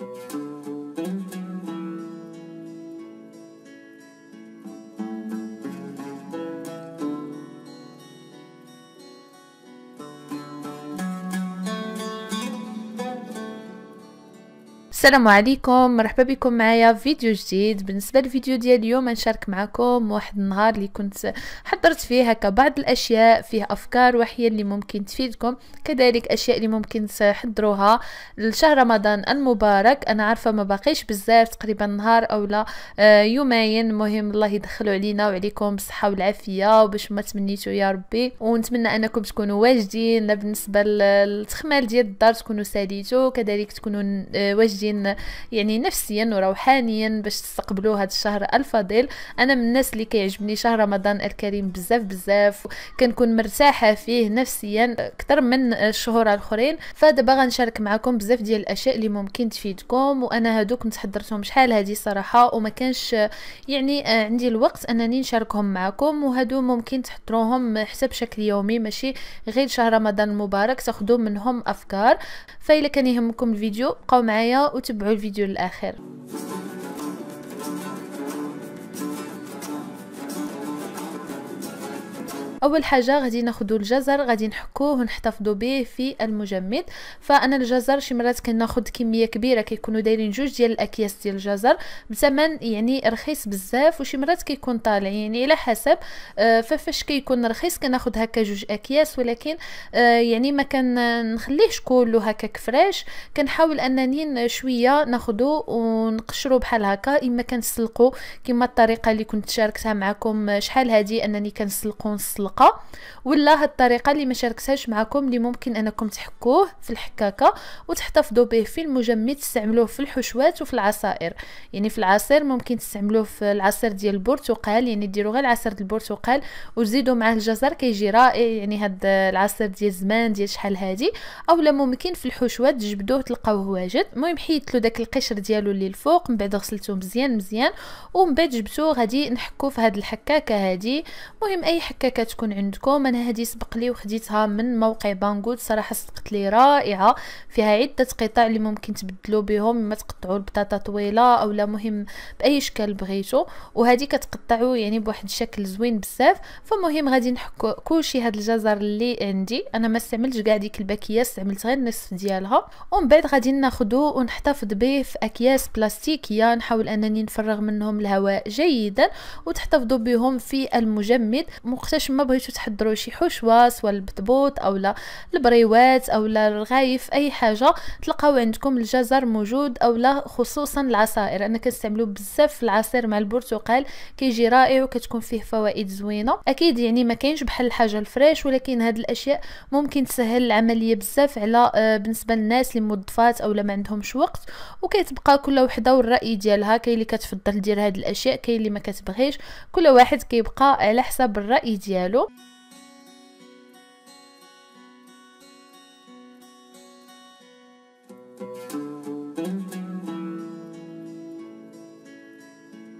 Thank you. السلام عليكم مرحبا بكم معايا في فيديو جديد بالنسبه للفيديو ديال اليوم نشارك معكم واحد النهار اللي كنت حضرت فيه هكا بعض الاشياء فيه افكار وحيه اللي ممكن تفيدكم كذلك اشياء اللي ممكن تحضروها لشهر رمضان المبارك انا عارفه ما باقيش بزاف تقريبا نهار اولا آه، يومين مهم الله يدخلوا علينا وعليكم بالصحه والعافيه وباش ما تمنيتوا يا ربي ونتمنى انكم تكونوا واجدين بالنسبه للتخمال ديال الدار تكونوا ساليتو كذلك تكونوا آه، واجدين جاهزين يعني نفسيا وروحانيا باش تستقبلوا هذا الشهر الفضيل انا من الناس اللي كيعجبني شهر رمضان الكريم بزاف بزاف كنكون مرتاحه فيه نفسيا اكثر من الشهور الاخرين فدابا غنشارك معكم بزاف ديال الاشياء اللي ممكن تفيدكم وانا هادوك متحضرتهم شحال هذه صراحه وما كانش يعني آه، عندي الوقت انني نشاركهم معكم وهادو ممكن تحضروهم حتى بشكل يومي ماشي غير شهر رمضان المبارك تاخذوا منهم افكار فاذا كان يهمكم الفيديو بقاو معايا وتبعوا الفيديو للاخر اول حاجه غادي ناخذ الجزر غادي نحكوه ونحتفظوا به في المجمد فانا الجزر شي مرات كناخذ كميه كبيره كيكونوا دايرين جوج ديال الاكياس ديال الجزر بثمن يعني رخيص بزاف وشي مرات كيكون طالع يعني على حسب آه، ففاش كيكون رخيص كناخذ هكا جوج اكياس ولكن آه، يعني ما كنخليهش كله هكا كفراش كنحاول انني شويه ناخذو ونقشرو بحال هكا اما كنسلقو كما الطريقه اللي كنت شاركتها معكم آه، شحال هذه انني كنسلقو نسلق الحلقه ولا هاد الطريقه اللي ما شاركتهاش معكم اللي ممكن انكم تحكوه في الحكاكه وتحتفظوا به في المجمد تستعملوه في الحشوات وفي العصائر يعني في العصير ممكن تستعملوه في العصير ديال البرتقال يعني ديروا غير العصير ديال البرتقال وتزيدوا معاه الجزر كيجي رائع يعني هاد العصير ديال زمان ديال شحال هادي اولا ممكن في الحشوات تجبدوه تلقاوه واجد المهم حيدتلو داك القشر ديالو اللي الفوق من بعد غسلته مزيان مزيان ومن بعد جبتو غادي نحكو في هاد الحكاكه هادي المهم اي حكاكه تكون عندكم انا هذه سبق لي وخديتها من موقع بانغود صراحه صدقت لي رائعه فيها عده قطع اللي ممكن تبدلوا بهم ما تقطعوا البطاطا طويله او لا مهم باي شكل بغيتو وهذه كتقطعوا يعني بواحد الشكل زوين بزاف فمهم غادي نحك كلشي هاد الجزر اللي عندي انا ما استعملتش كاع ديك الباكيه استعملت غير النصف ديالها ومن بعد غادي ناخذو ونحتفظ به في اكياس بلاستيكيه نحاول انني نفرغ منهم الهواء جيدا وتحتفظوا بهم في المجمد مقتش ما بغيتو تحضروا شي حشوه سواء البطبوط لا البريوات او لا الرغايف اي حاجه تلقاو عندكم الجزر موجود او لا خصوصا العصائر انا كنستعملو بزاف العصير مع البرتقال كيجي رائع وكتكون فيه فوائد زوينه اكيد يعني ما كاينش بحال الحاجه الفريش ولكن هاد الاشياء ممكن تسهل العمليه بزاف على آه، بالنسبه للناس اللي موظفات اولا ما عندهمش وقت وكيتبقى كل وحده والراي ديالها كاين اللي كتفضل دير هاد الاشياء كاين اللي ما كتبغيش كل واحد كيبقى على حسب الراي ديالو 있고요.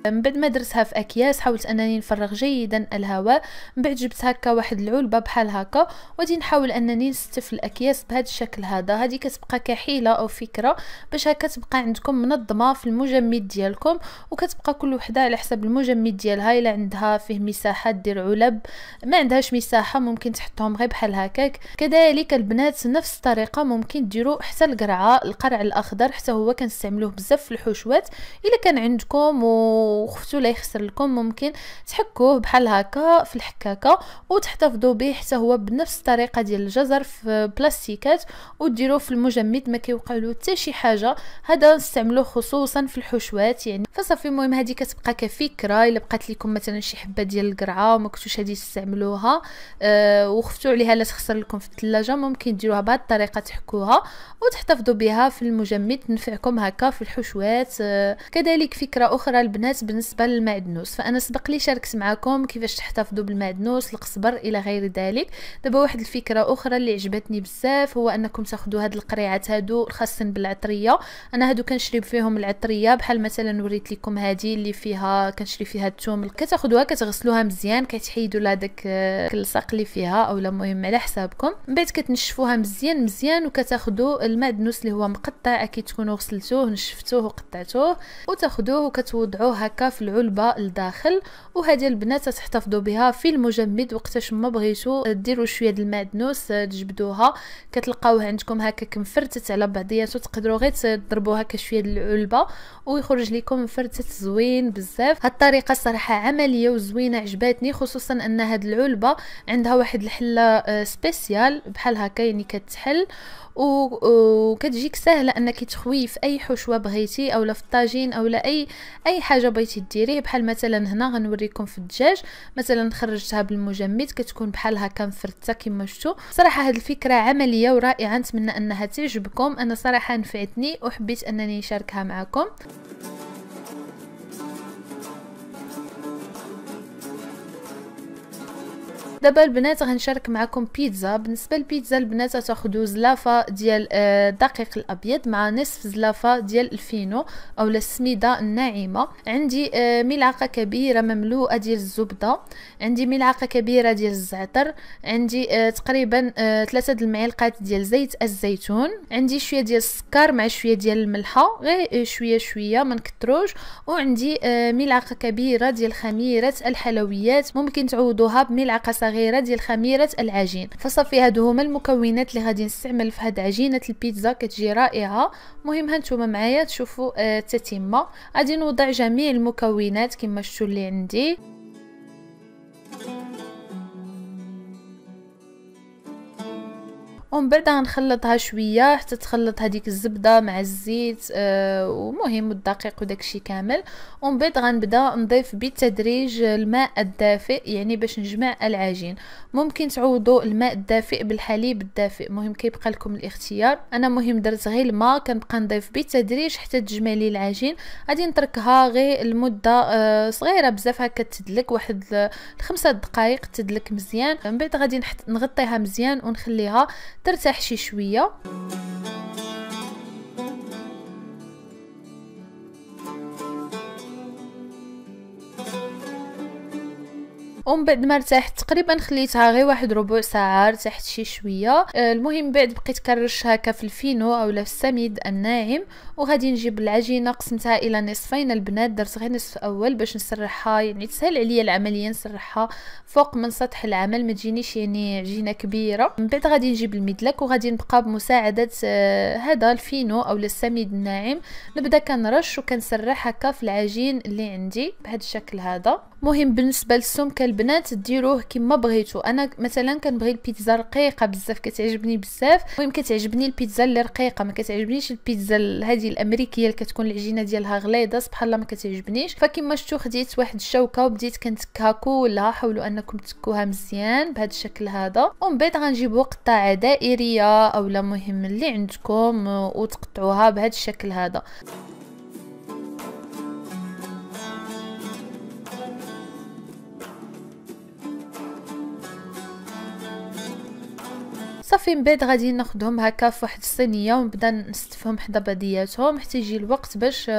من بعد ما درتها في اكياس حاولت انني نفرغ جيدا الهواء من بعد جبت هكا واحد العلبه بحال هكا وغادي نحاول انني نستف الاكياس بهذا الشكل هذا هذه كتبقى كحيله او فكره باش هكا تبقى عندكم منظمه في المجمد ديالكم وكتبقى كل وحده على حسب المجمد ديالها الا عندها فيه مساحه دير علب ما عندهاش مساحه ممكن تحطهم غير بحال هكاك كذلك البنات نفس الطريقه ممكن ديروا حتى القرعه القرع الاخضر حتى هو كنستعملوه بزاف في الحشوات الا كان عندكم و وخفتوا لا يخسر لكم ممكن تحكوه بحال هكا في الحكاكه وتحتفظوا به حتى هو بنفس الطريقه ديال الجزر في بلاستيكات وديروه في المجمد ما كيوقع له حتى شي حاجه هذا نستعملوه خصوصا في الحشوات يعني فصافي المهم هذه كتبقى كفكره الا بقات لكم مثلا شي حبه ديال القرعه وما كنتوش غادي تستعملوها أه وخفتوا عليها لا تخسر لكم في الثلاجه ممكن ديروها بهذه الطريقه تحكوها وتحتفظوا بها في المجمد تنفعكم هكا في الحشوات أه كذلك فكره اخرى البنات الناس بالنسبه للمعدنوس فانا سبق لي شاركت معكم كيفاش تحتفظوا بالمعدنوس القصبر الى غير ذلك دابا واحد الفكره اخرى اللي عجبتني بزاف هو انكم تاخذوا هاد القريعات هادو خاصة بالعطريه انا هادو كنشرب فيهم العطريه بحال مثلا وريت لكم هادي اللي فيها كنشري فيها الثوم كتاخذوها كتغسلوها مزيان كتحيدوا لها داك اللصق آه، اللي فيها لا المهم على حسابكم من بعد كتنشفوها مزيان مزيان وكتاخذوا المعدنوس اللي هو مقطع اكيد تكونوا غسلتوه نشفتوه وقطعتوه وتاخذوه وكتوضعوه هكا في العلبه لداخل وهذه البنات تحتفظوا بها في المجمد وقتاش ما بغيتو ديروا شويه المعدنوس تجبدوها كتلقاوه عندكم هكا مفرتت على بعضياتو تقدروا غير تضربوها شويه العلبه ويخرج لكم مفرتت زوين بزاف هاد الطريقه صراحه عمليه وزوينه عجباتني خصوصا ان هاد العلبه عندها واحد الحله آه، سبيسيال بحال هكا يعني كتحل وكتجيك سهله انك تخوي في اي حشوه بغيتي اولا في الطاجين اولا اي اي حاجه بغيتي ديريه بحال مثلا هنا غنوريكم في الدجاج مثلا خرجتها بالمجمد كتكون بحال هكا مفرته كما شفتوا صراحه هذه الفكره عمليه ورائعه نتمنى انها تعجبكم انا صراحه نفعتني وحبيت انني نشاركها معكم دابا البنات غنشارك معكم بيتزا بالنسبه للبيتزا البنات تاخذوا زلافه ديال الدقيق آه، الابيض مع نصف زلافه ديال الفينو او السميده الناعمه عندي آه، ملعقه كبيره مملوءه ديال الزبده عندي ملعقه كبيره ديال الزعتر عندي آه، تقريبا ثلاثة د المعلقات ديال زيت الزيتون عندي شويه ديال السكر مع شويه ديال الملحه غير شويه شويه ما نكثروش وعندي ملعقه كبيره ديال خميره الحلويات ممكن تعوضوها بملعقه صغيره صغيره ديال خميره العجين فصافي هادو هما المكونات اللي غادي نستعمل في هاد عجينه البيتزا كتجي رائعه مهم هانتوما معايا تشوفوا آه، التتمه غادي نوضع جميع المكونات كما شفتوا اللي عندي ومن بعد غنخلطها شويه حتى تخلط هذيك الزبده مع الزيت آه ومهم والدقيق وداكشي كامل ومن بعد غنبدا نضيف بالتدريج الماء الدافئ يعني باش نجمع العجين ممكن تعوضوا الماء الدافئ بالحليب الدافئ مهم كيبقى لكم الاختيار انا مهم درت غير الماء كنبقى نضيف بالتدريج حتى تجمع لي العجين غادي نتركها غير المده آه صغيره بزاف هكا تدلك واحد الخمسة دقائق تدلك مزيان من بعد غادي نغطيها مزيان ونخليها ترتاح شي شويه ومن بعد ما ارتاحت تقريبا خليتها غير واحد ربع ساعه ارتاحت شي شويه آه، المهم بعد بقيت كنرش هكا في الفينو اولا في السميد الناعم وغادي نجيب العجينه قسمتها الى نصفين البنات درت غير نصف اول باش نسرحها يعني تسهل عليا العمليه نسرحها فوق من سطح العمل ما تجينيش يعني عجينه كبيره من بعد غادي نجيب المدلك وغادي نبقى بمساعده آه، هذا الفينو او السميد الناعم نبدا كنرش وكنسرح هكا في العجين اللي عندي بهذا الشكل هذا مهم بالنسبه للسمك البنات ديروه كما بغيتو انا مثلا كنبغي البيتزا رقيقه بزاف كتعجبني بزاف المهم كتعجبني البيتزا اللي رقيقه ما كتعجبنيش البيتزا هذه الامريكيه اللي كتكون العجينه ديالها غليظه سبحان الله ما كتعجبنيش فكما شفتوا خديت واحد الشوكه وبديت كنتكها كلها حاولوا انكم تكوها مزيان بهذا الشكل هذا ومن بعد غنجيبوا قطاعه دائريه اولا مهم اللي عندكم آه، وتقطعوها بهذا الشكل هذا صافي من بعد غادي ناخذهم هكا في واحد الصينيه ونبدا نستفهم حدا بعضياتهم حتى يجي الوقت باش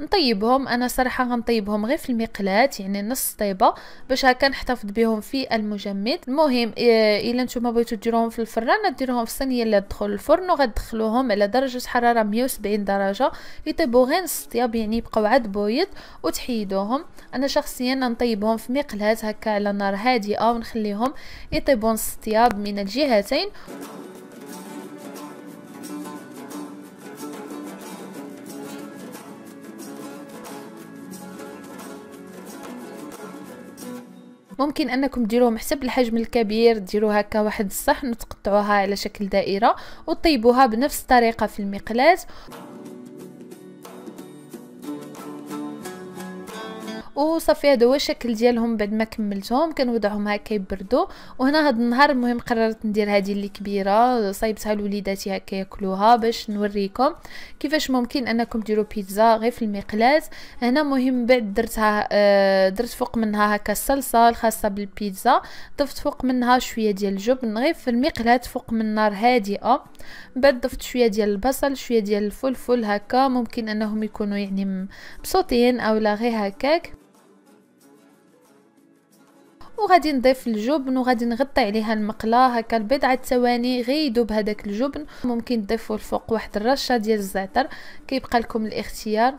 نطيبهم انا صراحه غنطيبهم غير في المقلات يعني نص طيبه باش هكا نحتفظ بهم في المجمد المهم الا نتوما بغيتو ديروهم في الفران ديروهم في الصينيه اللي تدخل الفرن وغتدخلوهم على درجه حراره 170 درجه يطيبوا غير نص طياب يعني يبقاو عاد بويض وتحيدوهم انا شخصيا نطيبهم في مقلات هكا على نار هادئه ونخليهم يطيبوا نص طياب من الجهتين ممكن انكم ديروهم حسب الحجم الكبير ديروا هكا واحد الصحن وتقطعوها على شكل دائره وطيبوها بنفس الطريقه في المقلاة وصافي هادو هو الشكل ديالهم بعد ما كملتهم كنوضعهم هكا يبردوا وهنا هاد النهار المهم قررت ندير هذه اللي كبيره صايبتها لوليداتي هكا ياكلوها باش نوريكم كيفاش ممكن انكم ديروا بيتزا غير في المقلاة هنا مهم بعد درتها آه، درت فوق منها هكا الصلصه الخاصه بالبيتزا ضفت فوق منها شويه ديال الجبن غير في المقلاة فوق من نار هادئه بعد ضفت شويه ديال البصل شويه ديال الفلفل هكا ممكن انهم يكونوا يعني مبسوطين او لا غير هكاك وغادي نضيف الجبن وغادي نغطي عليها المقله هكا لبضعه ثواني غيدوب هذاك الجبن ممكن تضيفوا الفوق واحد الرشه ديال الزعتر كيبقى لكم الاختيار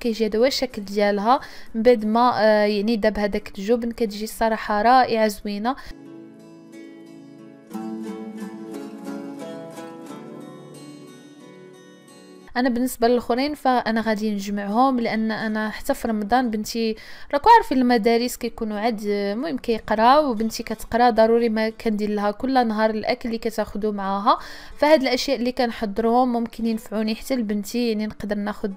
كيجي هذا هو الشكل ديالها من بعد ما آه، يعني داب هذاك الجبن كتجي الصراحه رائعه زوينه انا بالنسبه للاخرين فانا غادي نجمعهم لان انا حتى في رمضان بنتي راكو عارفين المدارس كيكونوا عاد المهم كيقراو وبنتي كتقرا ضروري ما كندير لها كل نهار الاكل اللي كتاخذو معاها فهاد الاشياء اللي كنحضرهم ممكن ينفعوني حتى لبنتي يعني نقدر ناخذ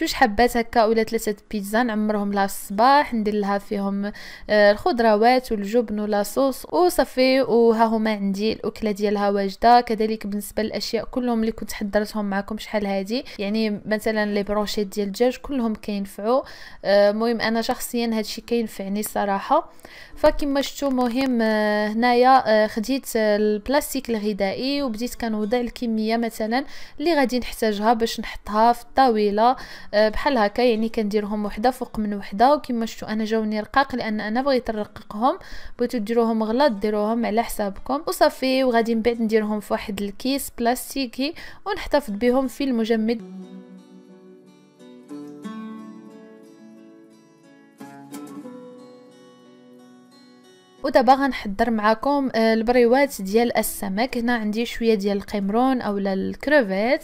جوج حبات هكا ولا ثلاثه بيتزا نعمرهم لها الصباح ندير لها فيهم آه، الخضروات والجبن ولاصوص وصافي وها هما عندي الاكله ديالها واجده كذلك بالنسبه للاشياء كلهم اللي كنت حضرتهم معكم شحال هادي يعني مثلا لي برونشيت ديال الدجاج كلهم كينفعوا المهم آه، انا شخصيا هادشي كينفعني الصراحه فكما شفتوا مهم آه، هنايا آه، خديت البلاستيك الغذائي وبديت كنوضع الكميه مثلا اللي غادي نحتاجها باش نحطها في الطاوله بحال هكا يعني كنديرهم وحده فوق من وحده وكما شفتوا انا جاوني رقاق لان انا بغيت نرققهم بغيتو ديروهم غلط ديروهم على حسابكم وصافي وغادي من بعد نديرهم في واحد الكيس بلاستيكي ونحتفظ بهم في المجمع permet ودابا غنحضر معكم آه، البريوات ديال السمك هنا عندي شويه ديال القمرون اولا الكروفيت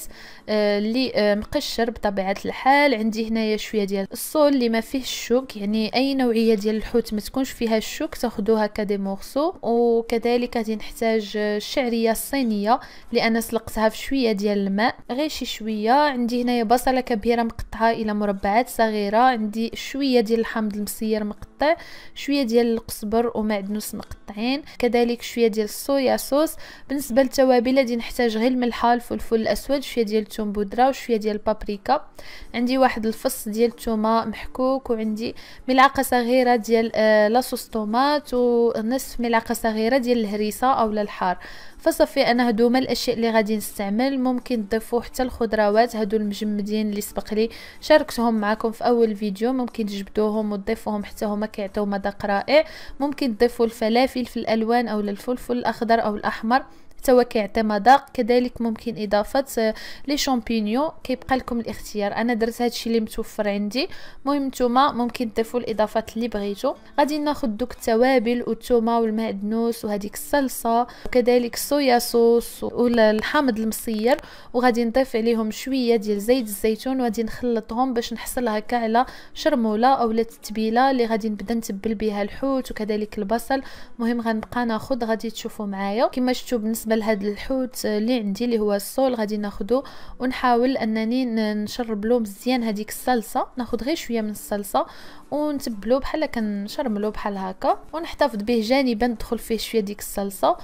آه، اللي آه، مقشر بطبيعه الحال عندي هنايا شويه ديال الصول اللي ما فيه الشوك يعني اي نوعيه ديال الحوت ما تكونش فيها الشوك تاخذوها كدي مورسو وكذلك غادي نحتاج الشعريه الصينيه لان سلقتها في شويه ديال الماء غير شي شويه عندي هنايا بصله كبيره مقطعه الى مربعات صغيره عندي شويه ديال الحامض المسير مقطع شويه ديال القزبر ومع بعد نص 90 كذلك شويه ديال الصويا صوص بالنسبه للتوابل غادي نحتاج غير الملحه الفلفل الاسود شويه ديال الثوم بودره وشويه ديال البابريكا عندي واحد الفص ديال الثومه محكوك وعندي ملعقه صغيره ديال آه، لاصوص طوماط ونصف ملعقه صغيره ديال الهريسه اولا الحار فصافي انا هادو هما الاشياء اللي غادي نستعمل ممكن تضيفوا حتى الخضروات هادو المجمدين اللي سبق لي شاركتهم معكم في اول فيديو ممكن تجبدوهم وتضيفوهم حتى هما كيعطيو مذاق رائع ممكن تضيفوا الفلافل في الألوان أو للفلفل الأخضر أو الأحمر هو كيعطي كذلك ممكن اضافه آه، لي شامبينيون كيبقى لكم الاختيار انا درت هادشي اللي متوفر عندي المهم نتوما ممكن تضيفوا الاضافات اللي بغيتو غادي ناخذ دوك التوابل والثومه والمعدنوس وهذيك الصلصه وكذلك الصويا صوص والحامض المصير وغادي نضيف عليهم شويه ديال زيت الزيتون وغادي نخلطهم باش نحصل هكا على شرموله اولا التتبيله اللي غادي نبدا نتبل بها الحوت وكذلك البصل مهم غنبقى ناخذ غادي تشوفوا معايا كما شفتوا بالنسبه بالنسبه لهذا الحوت اللي عندي اللي هو الصول غادي ناخذه ونحاول انني نشرب له مزيان هذيك الصلصه ناخذ غير شويه من الصلصه ونتبلو بحال كنشرملو بحال هكا ونحتفظ به جانبا ندخل فيه شويه ديك الصلصه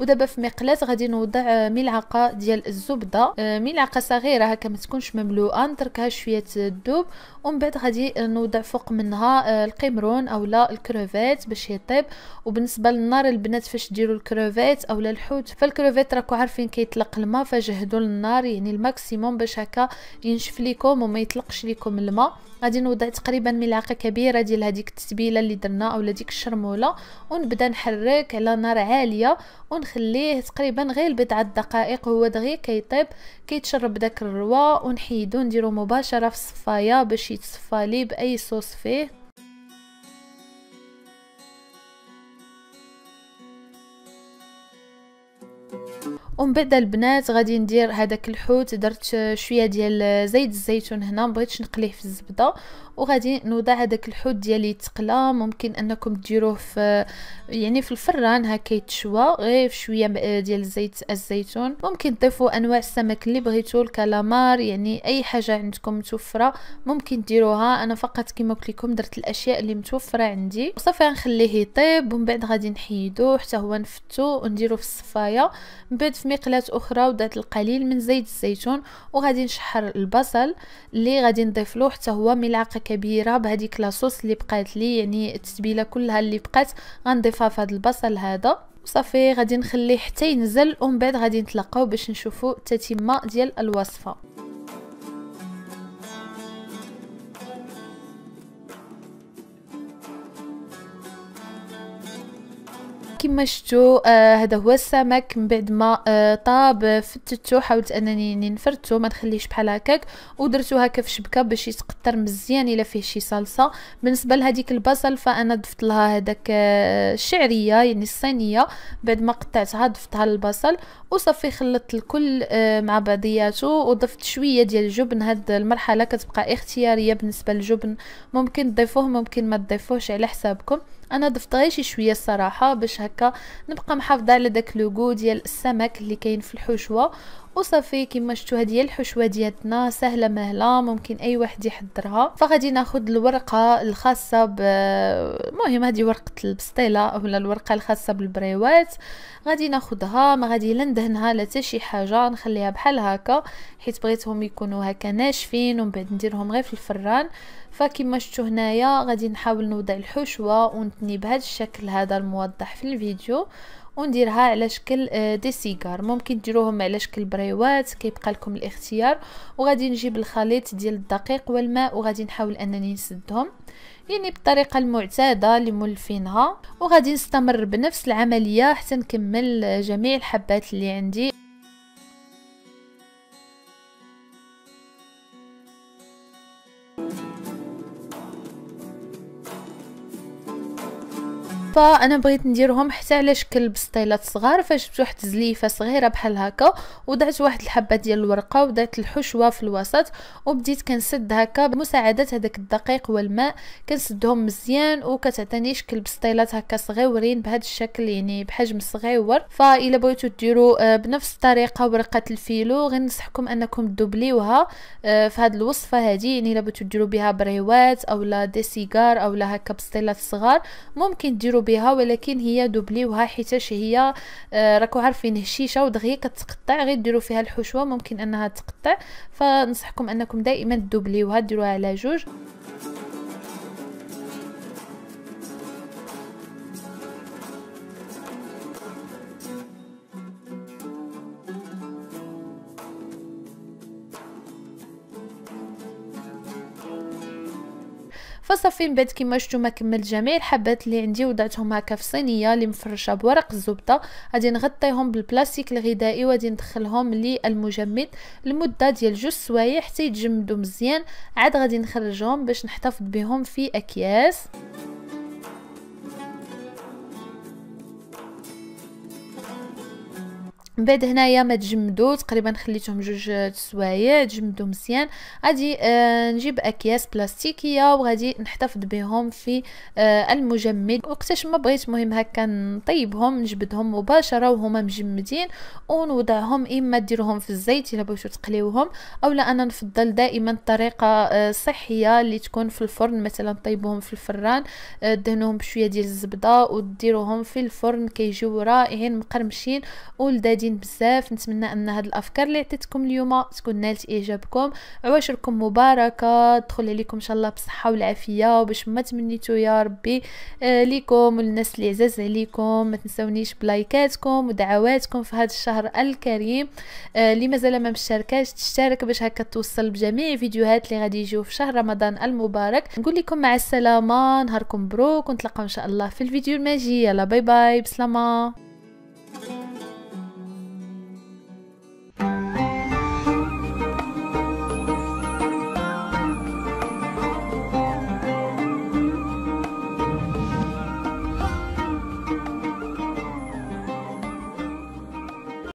ودابا في مقلات غادي نوضع آه، ملعقه ديال الزبده آه، ملعقه صغيره هكا ما تكونش مملوءه نتركها شويه الدوب ومن بعد غادي نوضع فوق منها آه، القمرون اولا الكروفيت باش يطيب وبالنسبه للنار البنات فاش ديروا الكروفيت اولا الحوت فالكروفيت راكو عارفين كيطلق الماء فجهدوا النار يعني الماكسيموم باش هكا ينشف ليكم وما يطلقش ليكم الماء غادي نوضع تقريبا ملعقه كبيره ديال هذيك التتبيله اللي درنا اولا ديك الشرموله ونبدا نحرك على نار عاليه ونخليه تقريبا غير بضعة دقائق هو دغيا كيطيب كيتشرب داك الروا ونحيدو نديرو مباشره في الصفايه باش يتصفى لي باي صوص فيه ومن بعد البنات غادي ندير هذاك الحوت درت شويه ديال زيت الزيتون هنا مبغيتش نقليه في الزبده وغادي نوضع هذاك الحوت ديالي يتقلى ممكن انكم ديروه في يعني في الفران هكا يتشوى غير شويه ديال زيت الزيتون ممكن تضيفوا انواع السمك اللي بغيتو الكالامار يعني اي حاجه عندكم متوفره ممكن ديروها انا فقط كما قلت لكم درت الاشياء اللي متوفره عندي وصافي غنخليه يطيب ومن بعد غادي نحيدو حتى هو نفتو ونديرو في الصفايه من بعد في مقلاة اخرى وضعت القليل من زيت الزيتون وغادي نشحر البصل اللي غادي نضيف له حتى هو ملعقه كبيره بهذيك لاصوص اللي بقات لي يعني التتبيله كلها اللي بقات غنضيفها في هذا البصل هذا صافي غادي نخليه حتى ينزل ومن بعد غادي نتلاقاو باش نشوفوا التتمه ديال الوصفه كما شفتوا آه، هذا هو السمك من بعد ما آه، طاب فتتو حاولت انني نفرتو ما نخليهش بحال هكاك ودرتو هكا في شبكه باش يتقطر مزيان الا فيه شي صلصه بالنسبه لهذيك البصل فانا ضفت لها هذاك آه، الشعريه يعني الصينيه بعد ما قطعتها ضفتها للبصل وصافي خلطت الكل مع بعضياته وضفت شويه ديال الجبن هاد المرحله كتبقى اختياريه بالنسبه للجبن ممكن تضيفوه ممكن ما تضيفوهش على حسابكم انا ضفت غير شي شويه الصراحه باش هكا نبقى محافظه على داك لوغو ديال السمك اللي كاين في الحشوه وصافي كما شفتوا هذه هي الحشوه ديالتنا سهله مهله ممكن اي واحد يحضرها فغادي ناخذ الورقه الخاصه ب المهم هذه ورقه البسطيله ولا الورقه الخاصه بالبريوات غادي ناخذها ما غادي لا ندهنها لا حتى شي حاجه نخليها بحال هكا حيت بغيتهم يكونوا هكا ناشفين ومن بعد نديرهم غير في الفران فكما شفتوا هنايا غادي نحاول نوضع الحشوه ونتني بهذا الشكل هذا الموضح في الفيديو ونديرها على شكل آه، دي سيجار ممكن ديروهم على شكل بريوات كيبقى لكم الاختيار وغادي نجيب الخليط ديال الدقيق والماء وغادي نحاول انني نسدهم يعني بالطريقه المعتاده اللي مولفينها وغادي نستمر بنفس العمليه حتى نكمل آه، جميع الحبات اللي عندي فانا بغيت نديرهم حتى على شكل بسطيلات صغار فجبت واحد زليفه صغيره بحال هكا وضعت واحد الحبه ديال الورقه وضعت الحشوه في الوسط وبديت كنسد هكا بمساعده هذاك الدقيق والماء كنسدهم مزيان وكتعطيني شكل بسطيلات هكا صغيورين بهذا الشكل يعني بحجم صغيور فالا بغيتو ديروا آه، بنفس الطريقه ورقه الفيلو غنصحكم انكم دوبليوها آه، في هذه الوصفه هذه يعني الا بغيتو ديروا بها بريوات اولا دي سيجار اولا هكا بسطيلات صغار ممكن ديروا بها ولكن هي دوبليوها حيتاش هي آه راكو عارفين هشيشه ودغيا كتقطع غير ديروا فيها الحشوه ممكن انها تقطع فنصحكم انكم دائما دوبليوها ديروها على جوج فصافي من بعد كيما شفتوا ما كملت جميع الحبات اللي عندي وضعتهم هكا في صينيه اللي مفرشه بورق الزبده غادي نغطيهم بالبلاستيك الغذائي وغادي ندخلهم للمجمد لمده ديال جوج سوايع حتى يتجمدوا مزيان عاد غادي نخرجهم باش نحتفظ بهم في اكياس من بعد هنايا ما تجمدوا تقريبا خليتهم جوج السوايع تجمدوا مزيان غادي آه نجيب اكياس بلاستيكيه وغادي نحتفظ بهم في آه المجمد وقتاش ما بغيت مهم هكا نطيبهم نجبدهم مباشره وهما مجمدين ونوضعهم اما ديروهم في الزيت الا بغيتو تقليوهم اولا انا نفضل دائما الطريقه آه صحيه اللي تكون في الفرن مثلا طيبوهم في الفران آه دهنوهم بشويه ديال الزبده وديروهم في الفرن كيجيو رائعين مقرمشين ولذاذ سعيدين بزاف نتمنى ان هاد الافكار اللي عطيتكم اليوم تكون نالت اعجابكم عواشركم مباركه تدخل عليكم ان شاء الله بالصحه والعافيه وباش ما تمنيتو يا ربي آه ليكم والناس اللي عزاز عليكم ما تنسونيش بلايكاتكم ودعواتكم في هذا الشهر الكريم آه اللي مازال ما مشاركاش تشترك باش هكا توصل بجميع الفيديوهات اللي غادي يجيو في شهر رمضان المبارك نقول لكم مع السلامه نهاركم مبروك ونتلاقاو ان شاء الله في الفيديو المجي يلا باي باي بسلامه